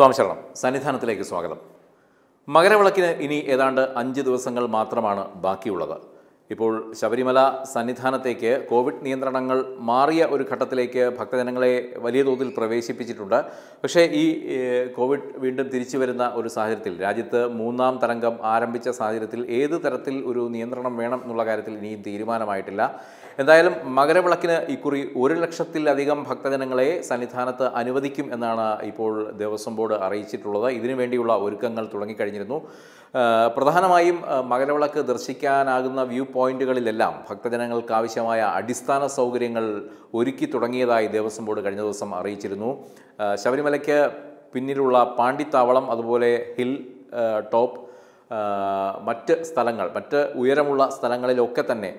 സ്വാമി ശരണം സന്നിധാനത്തിലേക്ക് സ്വാഗതം മകരവിളക്കിന് ഇനി ഏതാണ്ട് അഞ്ച് ദിവസങ്ങൾ മാത്രമാണ് ബാക്കിയുള്ളത് ഇപ്പോൾ ശബരിമല സന്നിധാനത്തേക്ക് കോവിഡ് നിയന്ത്രണങ്ങൾ മാറിയ ഒരു ഘട്ടത്തിലേക്ക് ഭക്തജനങ്ങളെ വലിയ തോതിൽ പ്രവേശിപ്പിച്ചിട്ടുണ്ട് പക്ഷേ ഈ കോവിഡ് വീണ്ടും തിരിച്ചു വരുന്ന ഒരു സാഹചര്യത്തിൽ രാജ്യത്ത് മൂന്നാം തരംഗം ആരംഭിച്ച സാഹചര്യത്തിൽ ഏത് തരത്തിൽ ഒരു നിയന്ത്രണം വേണം എന്നുള്ള കാര്യത്തിൽ ഇനിയും തീരുമാനമായിട്ടില്ല എന്തായാലും മകരവിളക്കിന് ഇക്കുറി ഒരു ലക്ഷത്തിലധികം ഭക്തജനങ്ങളെ സന്നിധാനത്ത് അനുവദിക്കും എന്നാണ് ഇപ്പോൾ ദേവസ്വം ബോർഡ് അറിയിച്ചിട്ടുള്ളത് ഇതിനുവേണ്ടിയുള്ള ഒരുക്കങ്ങൾ തുടങ്ങിക്കഴിഞ്ഞിരുന്നു പ്രധാനമായും മകരവിളക്ക് ദർശിക്കാനാകുന്ന വ്യൂ പോയിന്റുകളിലെല്ലാം ഭക്തജനങ്ങൾക്ക് ആവശ്യമായ അടിസ്ഥാന സൗകര്യങ്ങൾ ഒരുക്കി തുടങ്ങിയതായി ദേവസ്വം ബോർഡ് കഴിഞ്ഞ ദിവസം അറിയിച്ചിരുന്നു ശബരിമലയ്ക്ക് പിന്നിലുള്ള പാണ്ടിത്താവളം അതുപോലെ ഹിൽ ടോപ്പ് മറ്റ് സ്ഥലങ്ങൾ മറ്റ് ഉയരമുള്ള സ്ഥലങ്ങളിലൊക്കെ തന്നെ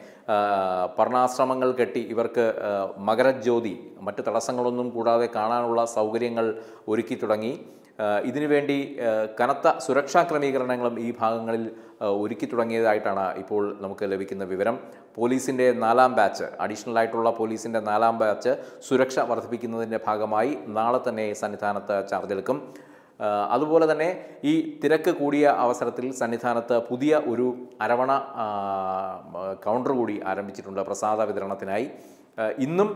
പർണാശ്രമങ്ങൾ കെട്ടി ഇവർക്ക് മകരജ്യോതി മറ്റ് തടസ്സങ്ങളൊന്നും കൂടാതെ കാണാനുള്ള സൗകര്യങ്ങൾ ഒരുക്കി തുടങ്ങി ഇതിനുവേണ്ടി കനത്ത സുരക്ഷാ ക്രമീകരണങ്ങളും ഈ ഭാഗങ്ങളിൽ ഒരുക്കി തുടങ്ങിയതായിട്ടാണ് ഇപ്പോൾ നമുക്ക് ലഭിക്കുന്ന വിവരം പോലീസിൻ്റെ നാലാം ബാച്ച് അഡീഷണൽ ആയിട്ടുള്ള പോലീസിൻ്റെ നാലാം ബാച്ച് സുരക്ഷ വർദ്ധിപ്പിക്കുന്നതിൻ്റെ ഭാഗമായി നാളെ തന്നെ സന്നിധാനത്ത് ചാർജെടുക്കും അതുപോലെ തന്നെ ഈ തിരക്ക് കൂടിയ അവസരത്തിൽ സന്നിധാനത്ത് പുതിയ ഒരു അരവണ കൗണ്ടർ കൂടി ആരംഭിച്ചിട്ടുണ്ട് പ്രസാദ വിതരണത്തിനായി ഇന്നും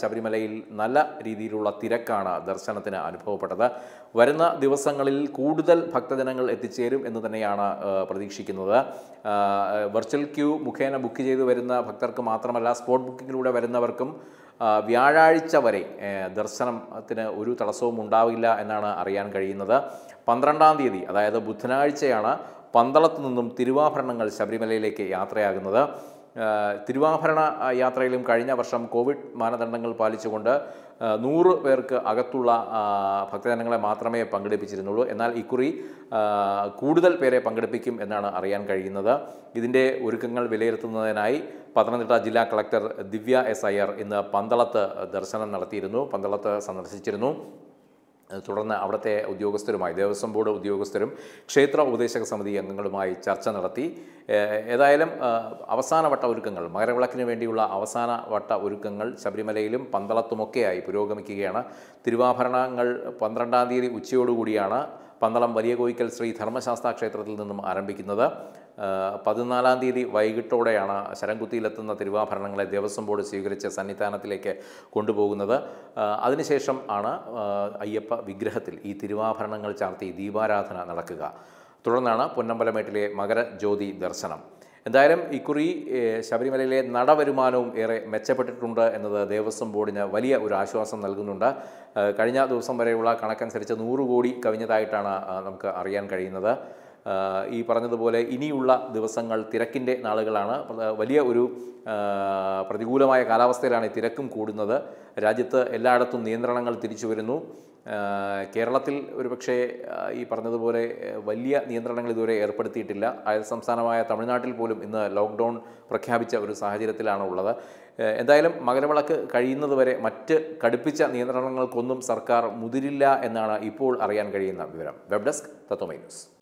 ശബരിമലയിൽ നല്ല രീതിയിലുള്ള തിരക്കാണ് ദർശനത്തിന് അനുഭവപ്പെട്ടത് വരുന്ന ദിവസങ്ങളിൽ കൂടുതൽ ഭക്തജനങ്ങൾ എത്തിച്ചേരും എന്ന് തന്നെയാണ് പ്രതീക്ഷിക്കുന്നത് വെർച്വൽ ക്യൂ മുഖേന ബുക്ക് ചെയ്ത് വരുന്ന ഭക്തർക്ക് മാത്രമല്ല സ്പോട്ട് ബുക്കിങ്ങിലൂടെ വരുന്നവർക്കും വ്യാഴാഴ്ച വരെ ദർശനത്തിന് ഒരു തടസ്സവും ഉണ്ടാവില്ല എന്നാണ് അറിയാൻ കഴിയുന്നത് പന്ത്രണ്ടാം തീയതി അതായത് ബുധനാഴ്ചയാണ് പന്തളത്തു നിന്നും തിരുവാഭരണങ്ങൾ ശബരിമലയിലേക്ക് യാത്രയാകുന്നത് തിരുവാഭരണ യാത്രയിലും കഴിഞ്ഞ വർഷം കോവിഡ് മാനദണ്ഡങ്ങൾ പാലിച്ചുകൊണ്ട് നൂറ് പേർക്ക് അകത്തുള്ള ഭക്തജനങ്ങളെ മാത്രമേ പങ്കെടുപ്പിച്ചിരുന്നുള്ളൂ എന്നാൽ ഇക്കുറി കൂടുതൽ പേരെ പങ്കെടുപ്പിക്കും എന്നാണ് അറിയാൻ കഴിയുന്നത് ഇതിൻ്റെ ഒരുക്കങ്ങൾ വിലയിരുത്തുന്നതിനായി പത്തനംതിട്ട ജില്ലാ കളക്ടർ ദിവ്യ എസ് അയ്യർ ഇന്ന് പന്തളത്ത് ദർശനം നടത്തിയിരുന്നു പന്തളത്ത് സന്ദർശിച്ചിരുന്നു തുടർന്ന് അവിടുത്തെ ഉദ്യോഗസ്ഥരുമായി ദേവസ്വം ബോർഡ് ഉദ്യോഗസ്ഥരും ക്ഷേത്ര ഉപദേശക സമിതി അംഗങ്ങളുമായി ചർച്ച നടത്തി ഏതായാലും അവസാനവട്ട ഒരുക്കങ്ങൾ മകരവിളക്കിന് വേണ്ടിയുള്ള അവസാനവട്ട ഒരുക്കങ്ങൾ ശബരിമലയിലും പന്തളത്തുമൊക്കെയായി പുരോഗമിക്കുകയാണ് തിരുവാഭരണങ്ങൾ പന്ത്രണ്ടാം തീയതി ഉച്ചയോടുകൂടിയാണ് പന്തളം വലിയ കോയിക്കൽ ശ്രീ ധർമ്മശാസ്ത്ര ക്ഷേത്രത്തിൽ നിന്നും ആരംഭിക്കുന്നത് പതിനാലാം തീയതി വൈകിട്ടോടെയാണ് ശരംകുത്തിയിലെത്തുന്ന തിരുവാഭരണങ്ങളെ ദേവസ്വം ബോർഡ് സ്വീകരിച്ച് സന്നിധാനത്തിലേക്ക് കൊണ്ടുപോകുന്നത് അതിനുശേഷം ആണ് അയ്യപ്പ വിഗ്രഹത്തിൽ ഈ തിരുവാഭരണങ്ങൾ ചാർത്തി ദീപാരാധന നടക്കുക തുടർന്നാണ് പൊന്നമ്പലമേട്ടിലെ മകരജ്യോതി ദർശനം എന്തായാലും ഇക്കുറി ശബരിമലയിലെ നടവരുമാനവും ഏറെ മെച്ചപ്പെട്ടിട്ടുണ്ട് എന്നത് ദേവസ്വം ബോർഡിന് വലിയ ഒരു ആശ്വാസം നൽകുന്നുണ്ട് കഴിഞ്ഞ ദിവസം വരെയുള്ള കണക്കനുസരിച്ച് നൂറ് കോടി കവിഞ്ഞതായിട്ടാണ് നമുക്ക് അറിയാൻ കഴിയുന്നത് ഈ പറഞ്ഞതുപോലെ ഇനിയുള്ള ദിവസങ്ങൾ തിരക്കിൻ്റെ നാളുകളാണ് വലിയ ഒരു പ്രതികൂലമായ കാലാവസ്ഥയിലാണ് തിരക്കും കൂടുന്നത് രാജ്യത്ത് എല്ലായിടത്തും നിയന്ത്രണങ്ങൾ തിരിച്ചു വരുന്നു കേരളത്തിൽ ഒരുപക്ഷേ ഈ പറഞ്ഞതുപോലെ വലിയ നിയന്ത്രണങ്ങൾ ഇതുവരെ ഏർപ്പെടുത്തിയിട്ടില്ല അയൽ സംസ്ഥാനമായ തമിഴ്നാട്ടിൽ പോലും ഇന്ന് ലോക്ക്ഡൗൺ പ്രഖ്യാപിച്ച ഒരു സാഹചര്യത്തിലാണ് ഉള്ളത് എന്തായാലും മകരവിളക്ക് കഴിയുന്നതുവരെ മറ്റ് കടുപ്പിച്ച നിയന്ത്രണങ്ങൾക്കൊന്നും സർക്കാർ മുതിരില്ല എന്നാണ് ഇപ്പോൾ അറിയാൻ കഴിയുന്ന വിവരം വെബ് ഡെസ്ക് തത്വമൈ ന്യൂസ്